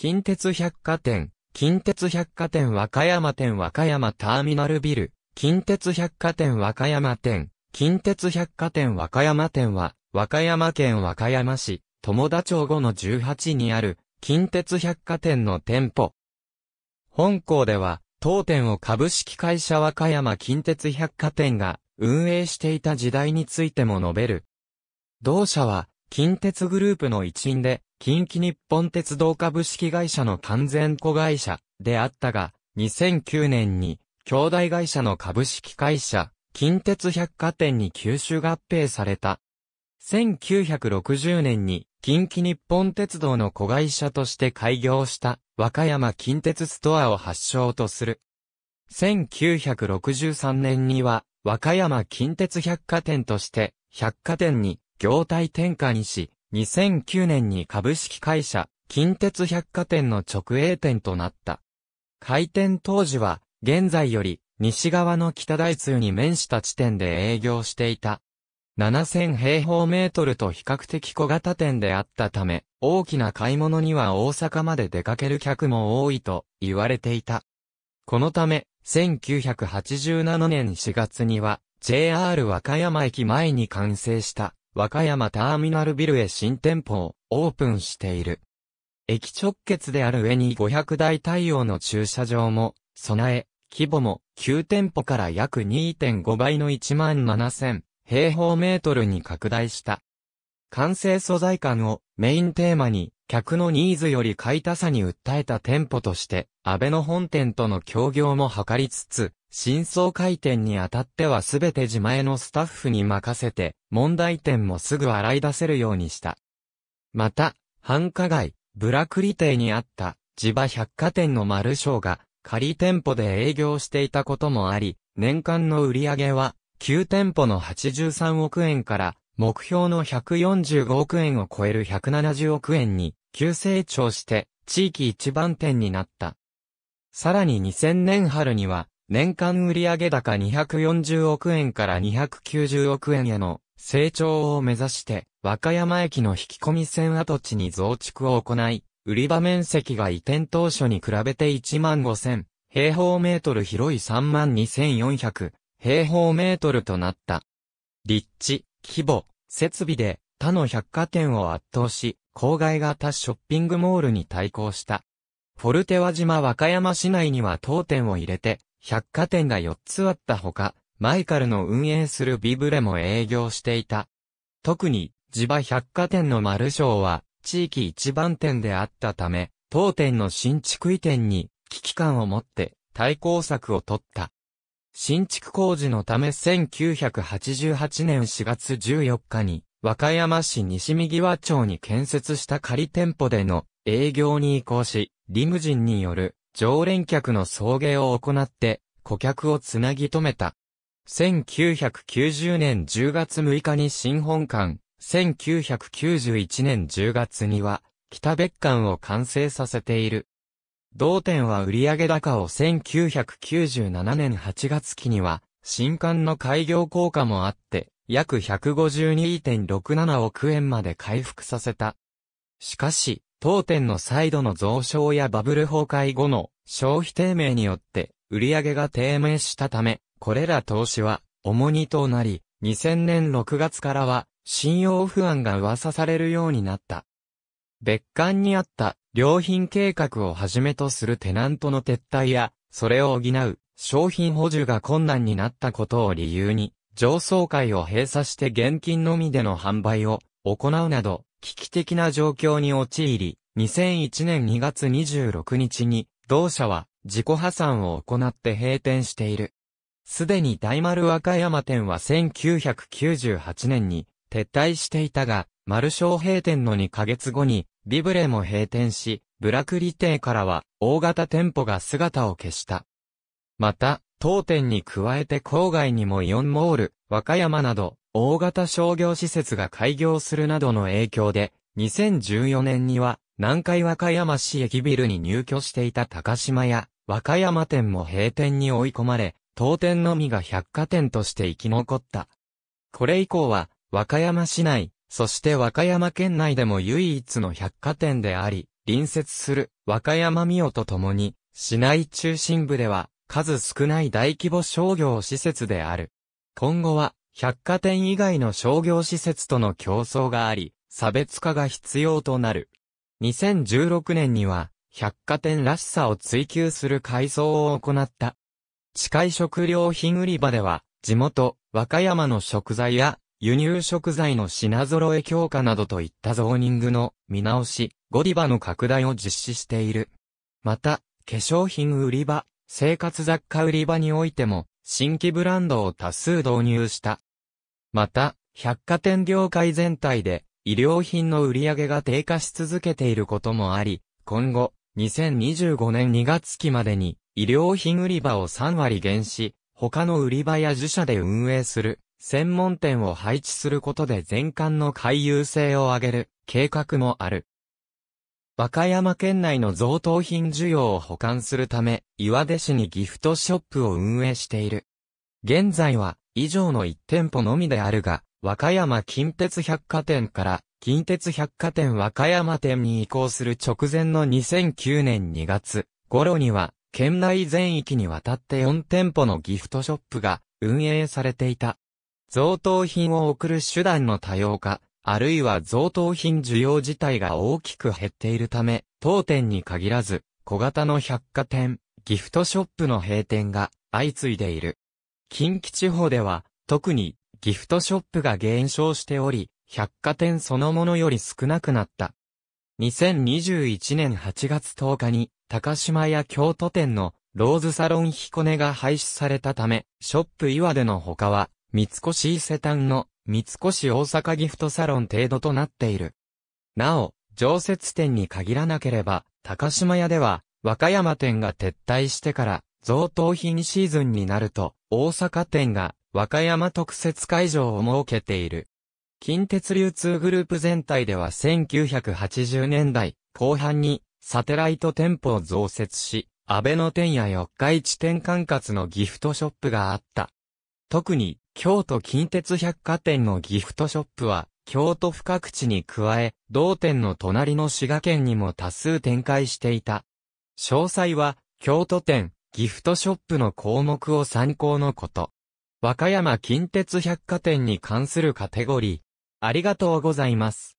近鉄百貨店、近鉄百貨店和歌山店和歌山ターミナルビル、近鉄百貨店和歌山店、近鉄百貨店和歌山店は、和歌山県和歌山市、友田町後の18にある、近鉄百貨店の店舗。本校では、当店を株式会社和歌山近鉄百貨店が運営していた時代についても述べる。同社は、近鉄グループの一員で、近畿日本鉄道株式会社の完全子会社であったが、2009年に兄弟会社の株式会社、近鉄百貨店に吸収合併された。1960年に近畿日本鉄道の子会社として開業した和歌山近鉄ストアを発祥とする。1963年には和歌山近鉄百貨店として百貨店に業態転換にし、2009年に株式会社、近鉄百貨店の直営店となった。開店当時は、現在より、西側の北大通に面した地点で営業していた。7000平方メートルと比較的小型店であったため、大きな買い物には大阪まで出かける客も多いと言われていた。このため、1987年4月には、JR 和歌山駅前に完成した和歌山ターミナルビルへ新店舗をオープンしている。駅直結である上に500台対応の駐車場も備え、規模も9店舗から約2.5倍の1万7000平方メートルに拡大した。完成素材感をメインテーマに客のニーズより買いたさに訴えた店舗として、安倍の本店との協業も図りつつ、真相回転にあたってはすべて自前のスタッフに任せて、問題点もすぐ洗い出せるようにした。また、繁華街、ブラクリ邸にあった、地場百貨店のマルショーが、仮店舗で営業していたこともあり、年間の売り上げは、旧店舗の83億円から、目標の145億円を超える170億円に、急成長して、地域一番店になった。さらに2000年春には、年間売上高240億円から290億円への成長を目指して、和歌山駅の引き込み線跡地に増築を行い、売り場面積が移転当初に比べて1万5000平方メートル広い3万2400平方メートルとなった。立地、規模、設備で他の百貨店を圧倒し、郊外型ショッピングモールに対抗した。フォルテワ島和歌山市内には当店を入れて、百貨店が4つあったほか、マイカルの運営するビブレも営業していた。特に、地場百貨店のマルショーは、地域一番店であったため、当店の新築移転に、危機感を持って、対抗策を取った。新築工事のため1988年4月14日に、和歌山市西見際町に建設した仮店舗での営業に移行し、リムジンによる常連客の送迎を行って、顧客をつなぎ止めた。1990年10月6日に新本館、1991年10月には、北別館を完成させている。同店は売上高を1997年8月期には、新館の開業効果もあって、約152.67億円まで回復させた。しかし、当店の再度の増床やバブル崩壊後の消費低迷によって売上が低迷したため、これら投資は重荷となり、2000年6月からは信用不安が噂されるようになった。別館にあった良品計画をはじめとするテナントの撤退や、それを補う商品補充が困難になったことを理由に、上層階を閉鎖して現金のみでの販売を行うなど、危機的な状況に陥り、2001年2月26日に、同社は自己破産を行って閉店している。すでに大丸和歌山店は1998年に撤退していたが、丸小閉店の2ヶ月後に、ビブレも閉店し、ブラクリ亭からは大型店舗が姿を消した。また、当店に加えて郊外にもイオンモール、和歌山など、大型商業施設が開業するなどの影響で、2014年には、南海和歌山市駅ビルに入居していた高島屋、和歌山店も閉店に追い込まれ、当店のみが百貨店として生き残った。これ以降は、和歌山市内、そして和歌山県内でも唯一の百貨店であり、隣接する和歌山美代と共に、市内中心部では数少ない大規模商業施設である。今後は百貨店以外の商業施設との競争があり、差別化が必要となる。2016年には、百貨店らしさを追求する改装を行った。近い食料品売り場では、地元、和歌山の食材や、輸入食材の品揃え強化などといったゾーニングの見直し、ゴディバの拡大を実施している。また、化粧品売り場、生活雑貨売り場においても、新規ブランドを多数導入した。また、百貨店業界全体で、医療品の売り上げが低下し続けていることもあり、今後、2025年2月期までに、医療品売り場を3割減し、他の売り場や自社で運営する、専門店を配置することで全館の回遊性を上げる計画もある。和歌山県内の贈答品需要を保管するため、岩出市にギフトショップを運営している。現在は、以上の1店舗のみであるが、和歌山近鉄百貨店から近鉄百貨店和歌山店に移行する直前の2009年2月頃には、県内全域にわたって4店舗のギフトショップが運営されていた。贈答品を送る手段の多様化、あるいは贈答品需要自体が大きく減っているため、当店に限らず、小型の百貨店、ギフトショップの閉店が相次いでいる。近畿地方では、特にギフトショップが減少しており、百貨店そのものより少なくなった。2021年8月10日に、高島屋京都店のローズサロン彦根が廃止されたため、ショップ岩での他は、三越伊勢丹の三越大阪ギフトサロン程度となっている。なお、常設店に限らなければ、高島屋では、和歌山店が撤退してから、贈答品シーズンになると、大阪店が和歌山特設会場を設けている。近鉄流通グループ全体では1980年代後半にサテライト店舗を増設し、安倍の店や四日市店管轄のギフトショップがあった。特に京都近鉄百貨店のギフトショップは京都府各地に加え、同店の隣の滋賀県にも多数展開していた。詳細は京都店、ギフトショップの項目を参考のこと。和歌山近鉄百貨店に関するカテゴリー。ありがとうございます。